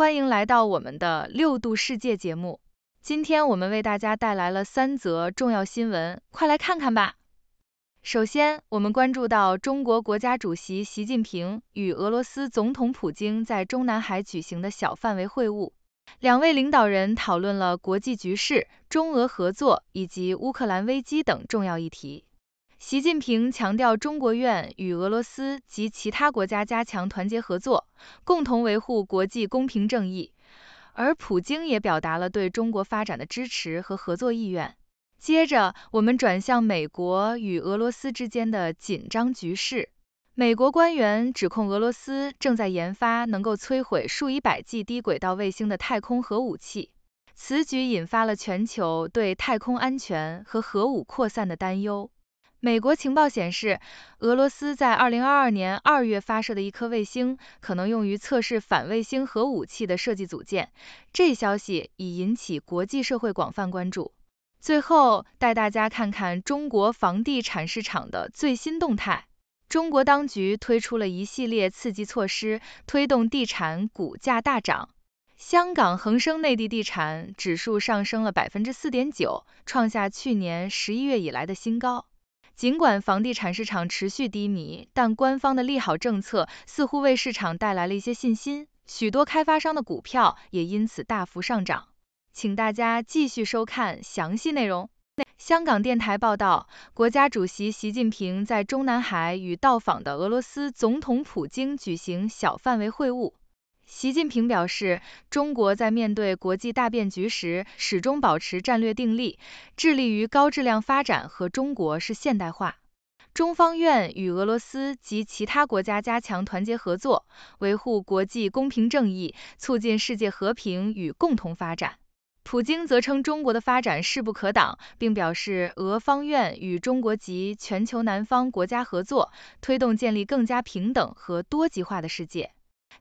欢迎来到我们的六度世界节目。今天我们为大家带来了三则重要新闻，快来看看吧。首先，我们关注到中国国家主席习近平与俄罗斯总统普京在中南海举行的小范围会晤，两位领导人讨论了国际局势、中俄合作以及乌克兰危机等重要议题。习近平强调，中国愿与俄罗斯及其他国家加强团结合作，共同维护国际公平正义。而普京也表达了对中国发展的支持和合作意愿。接着，我们转向美国与俄罗斯之间的紧张局势。美国官员指控俄罗斯正在研发能够摧毁数以百计低轨道卫星的太空核武器，此举引发了全球对太空安全和核武扩散的担忧。美国情报显示，俄罗斯在二零二二年二月发射的一颗卫星，可能用于测试反卫星核武器的设计组件。这消息已引起国际社会广泛关注。最后，带大家看看中国房地产市场的最新动态。中国当局推出了一系列刺激措施，推动地产股价大涨。香港恒生内地地产指数上升了百分之四点九，创下去年十一月以来的新高。尽管房地产市场持续低迷，但官方的利好政策似乎为市场带来了一些信心，许多开发商的股票也因此大幅上涨。请大家继续收看详细内容。香港电台报道，国家主席习近平在中南海与到访的俄罗斯总统普京举行小范围会晤。习近平表示，中国在面对国际大变局时，始终保持战略定力，致力于高质量发展和中国式现代化。中方愿与俄罗斯及其他国家加强团结合作，维护国际公平正义，促进世界和平与共同发展。普京则称中国的发展势不可挡，并表示俄方愿与中国及全球南方国家合作，推动建立更加平等和多极化的世界。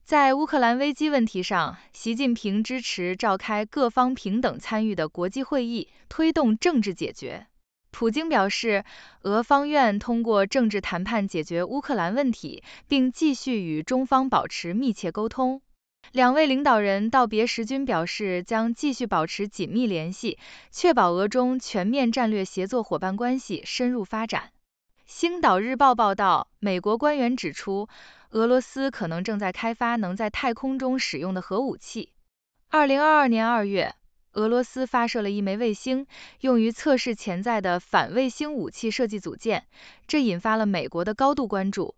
在乌克兰危机问题上，习近平支持召开各方平等参与的国际会议，推动政治解决。普京表示，俄方愿通过政治谈判解决乌克兰问题，并继续与中方保持密切沟通。两位领导人道别时均表示，将继续保持紧密联系，确保俄中全面战略协作伙伴关系深入发展。《星岛日报》报道，美国官员指出，俄罗斯可能正在开发能在太空中使用的核武器。2022年2月，俄罗斯发射了一枚卫星，用于测试潜在的反卫星武器设计组件，这引发了美国的高度关注。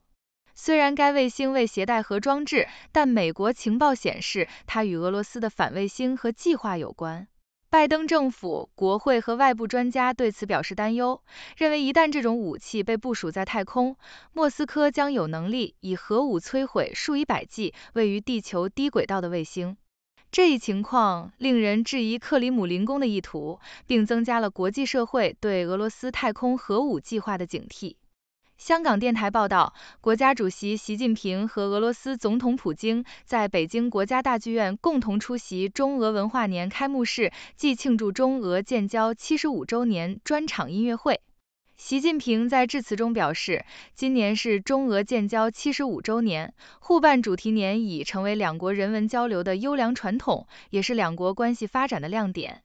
虽然该卫星未携带核装置，但美国情报显示，它与俄罗斯的反卫星和计划有关。拜登政府、国会和外部专家对此表示担忧，认为一旦这种武器被部署在太空，莫斯科将有能力以核武摧毁数以百计位于地球低轨道的卫星。这一情况令人质疑克里姆林宫的意图，并增加了国际社会对俄罗斯太空核武计划的警惕。香港电台报道，国家主席习近平和俄罗斯总统普京在北京国家大剧院共同出席中俄文化年开幕式暨庆祝中俄建交75周年专场音乐会。习近平在致辞中表示，今年是中俄建交75周年，互办主题年已成为两国人文交流的优良传统，也是两国关系发展的亮点。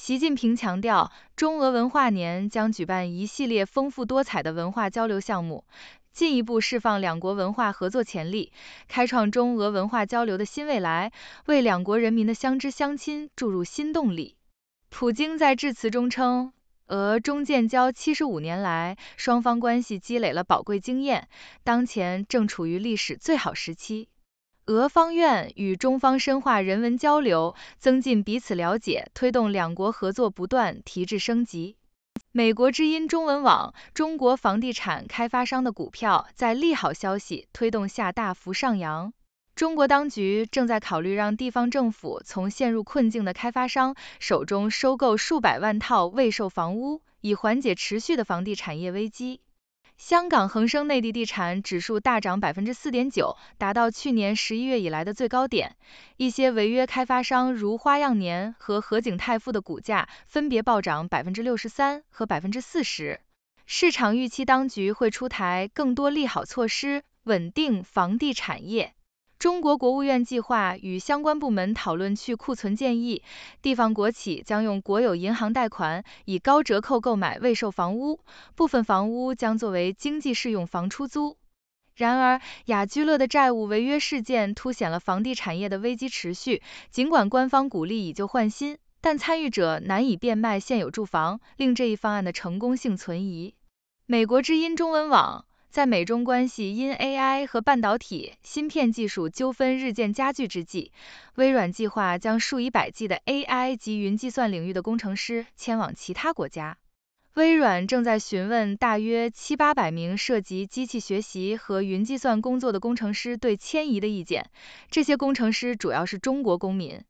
习近平强调，中俄文化年将举办一系列丰富多彩的文化交流项目，进一步释放两国文化合作潜力，开创中俄文化交流的新未来，为两国人民的相知相亲注入新动力。普京在致辞中称，俄中建交七十五年来，双方关系积累了宝贵经验，当前正处于历史最好时期。俄方愿与中方深化人文交流，增进彼此了解，推动两国合作不断提质升级。美国之音中文网，中国房地产开发商的股票在利好消息推动下大幅上扬。中国当局正在考虑让地方政府从陷入困境的开发商手中收购数百万套未售房屋，以缓解持续的房地产业危机。香港恒生内地地产指数大涨百分之四点九，达到去年十一月以来的最高点。一些违约开发商如花样年和合景泰富的股价分别暴涨百分之六十三和百分之四十。市场预期当局会出台更多利好措施，稳定房地产业。中国国务院计划与相关部门讨论去库存建议，地方国企将用国有银行贷款以高折扣购买未售房屋，部分房屋将作为经济适用房出租。然而，雅居乐的债务违约事件凸显了房地产业的危机持续。尽管官方鼓励以旧换新，但参与者难以变卖现有住房，令这一方案的成功性存疑。美国之音中文网。在美中关系因 AI 和半导体芯片技术纠纷日渐加剧之际，微软计划将数以百计的 AI 及云计算领域的工程师迁往其他国家。微软正在询问大约七八百名涉及机器学习和云计算工作的工程师对迁移的意见，这些工程师主要是中国公民。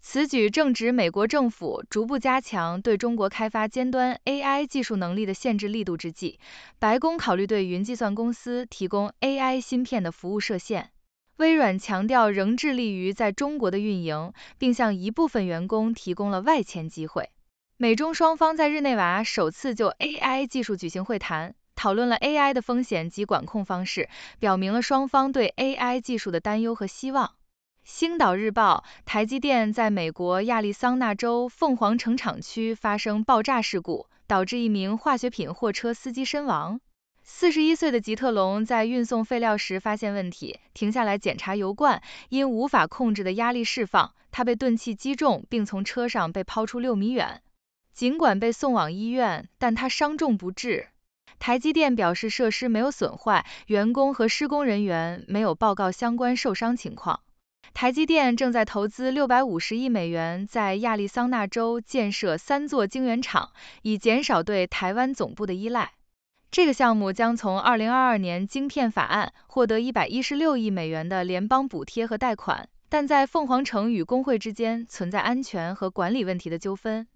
此举正值美国政府逐步加强对中国开发尖端 AI 技术能力的限制力度之际。白宫考虑对云计算公司提供 AI 芯片的服务设限。微软强调仍致力于在中国的运营，并向一部分员工提供了外迁机会。美中双方在日内瓦首次就 AI 技术举行会谈，讨论了 AI 的风险及管控方式，表明了双方对 AI 技术的担忧和希望。《星岛日报》：台积电在美国亚利桑那州凤凰城厂区发生爆炸事故，导致一名化学品货车司机身亡。41岁的吉特隆在运送废料时发现问题，停下来检查油罐，因无法控制的压力释放，他被钝器击中并从车上被抛出六米远。尽管被送往医院，但他伤重不治。台积电表示设施没有损坏，员工和施工人员没有报告相关受伤情况。台积电正在投资六百五十亿美元，在亚利桑那州建设三座晶圆厂，以减少对台湾总部的依赖。这个项目将从二零二二年晶片法案获得一百一十六亿美元的联邦补贴和贷款，但在凤凰城与工会之间存在安全和管理问题的纠纷。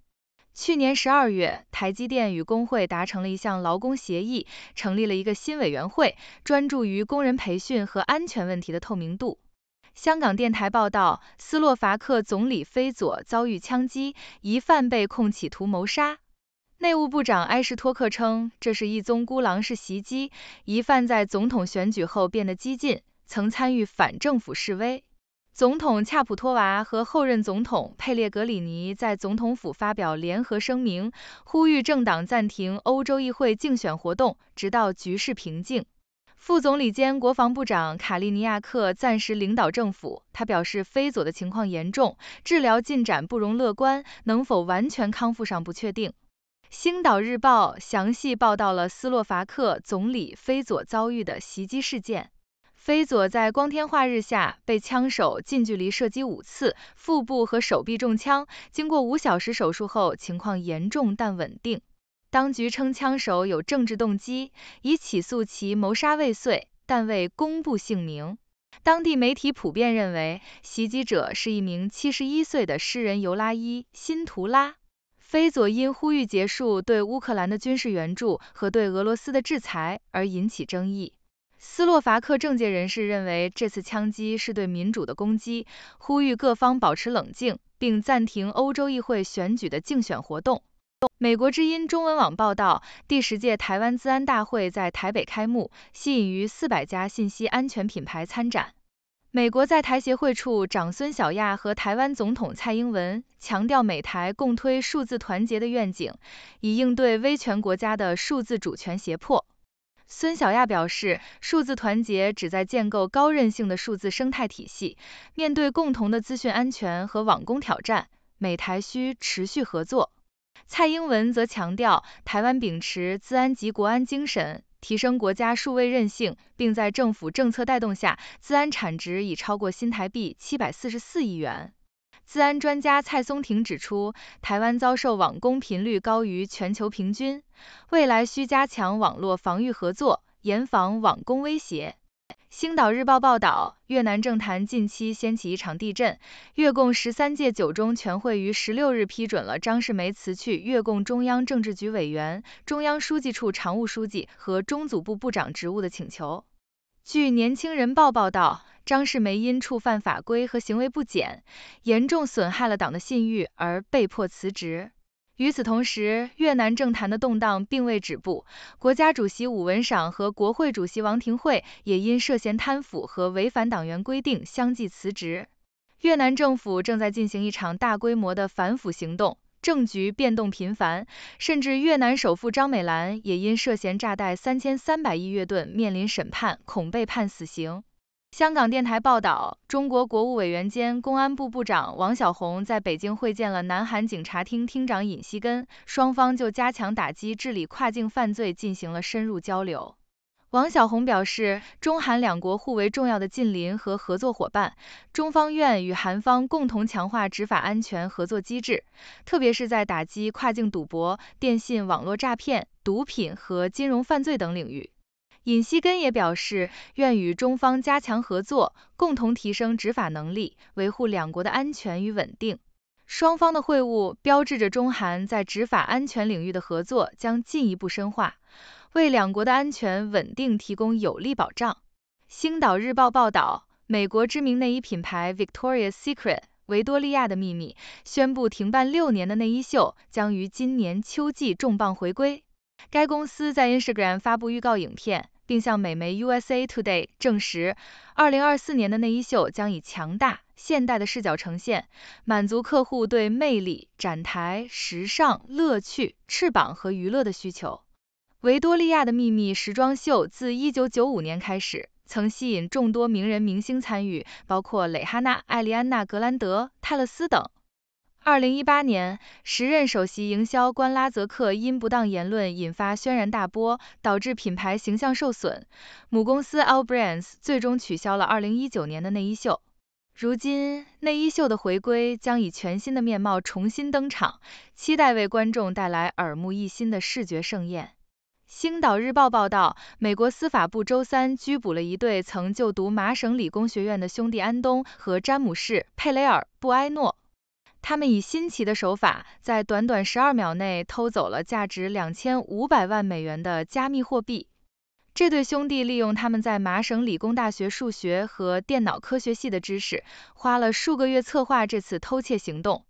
去年十二月，台积电与工会达成了一项劳工协议，成立了一个新委员会，专注于工人培训和安全问题的透明度。香港电台报道，斯洛伐克总理菲佐遭遇枪击，疑犯被控企图谋杀。内务部长埃什托克称，这是一宗孤狼式袭击，疑犯在总统选举后变得激进，曾参与反政府示威。总统恰普托娃和后任总统佩列格里尼在总统府发表联合声明，呼吁政党暂停欧洲议会竞选活动，直到局势平静。副总理兼国防部长卡利尼亚克暂时领导政府。他表示，菲佐的情况严重，治疗进展不容乐观，能否完全康复尚不确定。《星岛日报》详细报道了斯洛伐克总理菲佐遭遇的袭击事件。菲佐在光天化日下被枪手近距离射击五次，腹部和手臂中枪。经过五小时手术后，情况严重但稳定。当局称枪手有政治动机，已起诉其谋杀未遂，但未公布姓名。当地媒体普遍认为袭击者是一名71岁的诗人尤拉伊·辛图拉。菲佐因呼吁结束对乌克兰的军事援助和对俄罗斯的制裁而引起争议。斯洛伐克政界人士认为这次枪击是对民主的攻击，呼吁各方保持冷静，并暂停欧洲议会选举的竞选活动。美国之音中文网报道，第十届台湾资安大会在台北开幕，吸引逾四百家信息安全品牌参展。美国在台协会处长孙小亚和台湾总统蔡英文强调，美台共推数字团结的愿景，以应对威权国家的数字主权胁迫。孙小亚表示，数字团结旨在建构高韧性的数字生态体系，面对共同的资讯安全和网攻挑战，美台需持续合作。蔡英文则强调，台湾秉持自安及国安精神，提升国家数位韧性，并在政府政策带动下，自安产值已超过新台币744亿元。自安专家蔡松庭指出，台湾遭受网攻频率高于全球平均，未来需加强网络防御合作，严防网攻威胁。《星岛日报》报道，越南政坛近期掀起一场地震。越共十三届九中全会于十六日批准了张世梅辞去越共中央政治局委员、中央书记处常务书记和中组部部长职务的请求。据《年轻人报》报道，张世梅因触犯法规和行为不检，严重损害了党的信誉，而被迫辞职。与此同时，越南政坛的动荡并未止步，国家主席武文赏和国会主席王廷惠也因涉嫌贪腐和违反党员规定，相继辞职。越南政府正在进行一场大规模的反腐行动，政局变动频繁，甚至越南首富张美兰也因涉嫌诈贷三千三百亿越盾，面临审判，恐被判死刑。香港电台报道，中国国务委员兼公安部部长王晓红在北京会见了南韩警察厅厅长尹锡根，双方就加强打击治理跨境犯罪进行了深入交流。王晓红表示，中韩两国互为重要的近邻和合作伙伴，中方愿与韩方共同强化执法安全合作机制，特别是在打击跨境赌博、电信网络诈骗、毒品和金融犯罪等领域。尹锡根也表示愿与中方加强合作，共同提升执法能力，维护两国的安全与稳定。双方的会晤标志着中韩在执法安全领域的合作将进一步深化，为两国的安全稳定提供有力保障。《星岛日报》报道，美国知名内衣品牌 Victoria's Secret 维多利亚的秘密宣布停办六年的内衣秀将于今年秋季重磅回归。该公司在 Instagram 发布预告影片。并向美媒 USA Today 证实，2024年的内衣秀将以强大、现代的视角呈现，满足客户对魅力、展台、时尚、乐趣、翅膀和娱乐的需求。维多利亚的秘密时装秀自1995年开始，曾吸引众多名人、明星参与，包括蕾哈娜、艾莉安娜·格兰德、泰勒斯等。二零一八年，时任首席营销官拉泽克因不当言论引发轩然大波，导致品牌形象受损。母公司 a L Brands 最终取消了二零一九年的内衣秀。如今，内衣秀的回归将以全新的面貌重新登场，期待为观众带来耳目一新的视觉盛宴。星岛日报报道，美国司法部周三拘捕了一对曾就读麻省理工学院的兄弟安东和詹姆士·佩雷尔·布埃诺。他们以新奇的手法，在短短十二秒内偷走了价值两千五百万美元的加密货币。这对兄弟利用他们在麻省理工大学数学和电脑科学系的知识，花了数个月策划这次偷窃行动。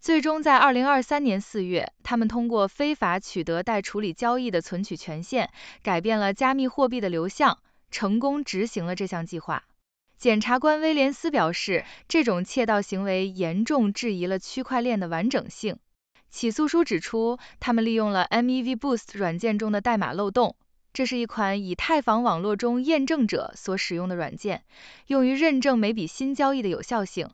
最终在二零二三年四月，他们通过非法取得待处理交易的存取权限，改变了加密货币的流向，成功执行了这项计划。检察官威廉斯表示，这种窃盗行为严重质疑了区块链的完整性。起诉书指出，他们利用了 MEV Boost 软件中的代码漏洞，这是一款以太坊网络中验证者所使用的软件，用于认证每笔新交易的有效性。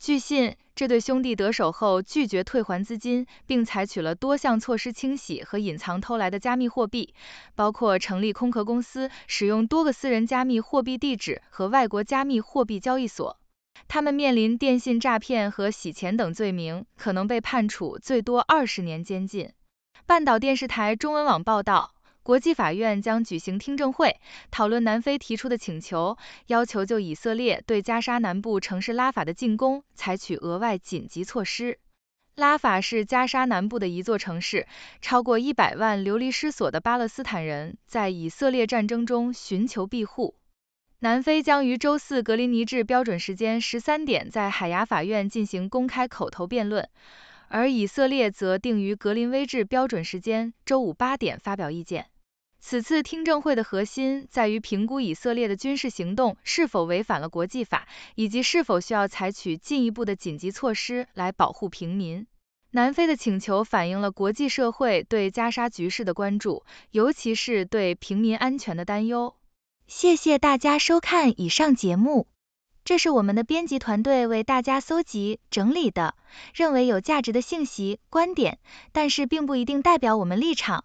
据信，这对兄弟得手后拒绝退还资金，并采取了多项措施清洗和隐藏偷来的加密货币，包括成立空壳公司、使用多个私人加密货币地址和外国加密货币交易所。他们面临电信诈骗和洗钱等罪名，可能被判处最多二十年监禁。半岛电视台中文网报道。国际法院将举行听证会，讨论南非提出的请求，要求就以色列对加沙南部城市拉法的进攻采取额外紧急措施。拉法是加沙南部的一座城市，超过一百万流离失所的巴勒斯坦人在以色列战争中寻求庇护。南非将于周四格林尼治标准时间十三点在海牙法院进行公开口头辩论，而以色列则定于格林威治标准时间周五八点发表意见。此次听证会的核心在于评估以色列的军事行动是否违反了国际法，以及是否需要采取进一步的紧急措施来保护平民。南非的请求反映了国际社会对加沙局势的关注，尤其是对平民安全的担忧。谢谢大家收看以上节目，这是我们的编辑团队为大家搜集整理的，认为有价值的信息观点，但是并不一定代表我们立场。